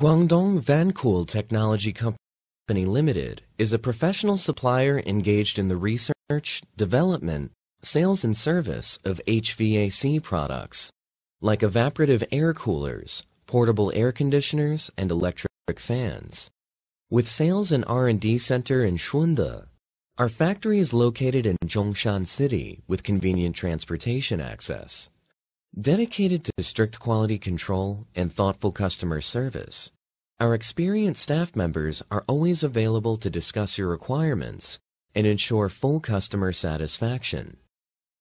Guangdong Vancool Technology Company Limited is a professional supplier engaged in the research, development, sales and service of HVAC products, like evaporative air coolers, portable air conditioners, and electric fans. With sales and R&D center in Shunda, our factory is located in Zhongshan City with convenient transportation access. Dedicated to strict quality control and thoughtful customer service, our experienced staff members are always available to discuss your requirements and ensure full customer satisfaction.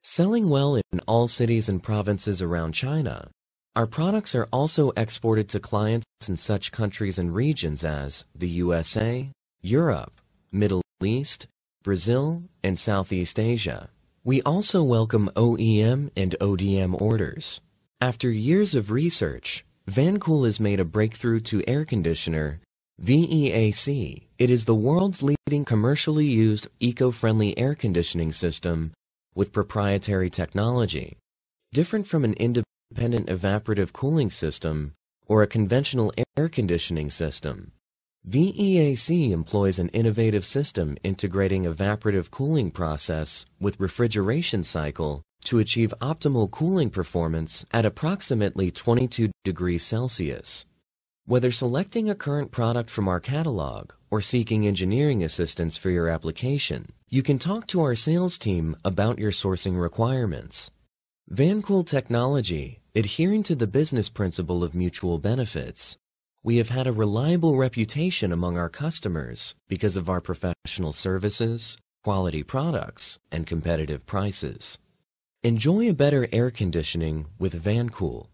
Selling well in all cities and provinces around China, our products are also exported to clients in such countries and regions as the USA, Europe, Middle East, Brazil, and Southeast Asia. We also welcome OEM and ODM orders. After years of research, Vancool has made a breakthrough to air conditioner, VEAC. It is the world's leading commercially used eco-friendly air conditioning system with proprietary technology. Different from an independent evaporative cooling system or a conventional air conditioning system, VEAC employs an innovative system integrating evaporative cooling process with refrigeration cycle to achieve optimal cooling performance at approximately 22 degrees Celsius. Whether selecting a current product from our catalog or seeking engineering assistance for your application, you can talk to our sales team about your sourcing requirements. Vancool Technology, adhering to the business principle of mutual benefits, we have had a reliable reputation among our customers because of our professional services, quality products, and competitive prices. Enjoy a better air conditioning with Vancool.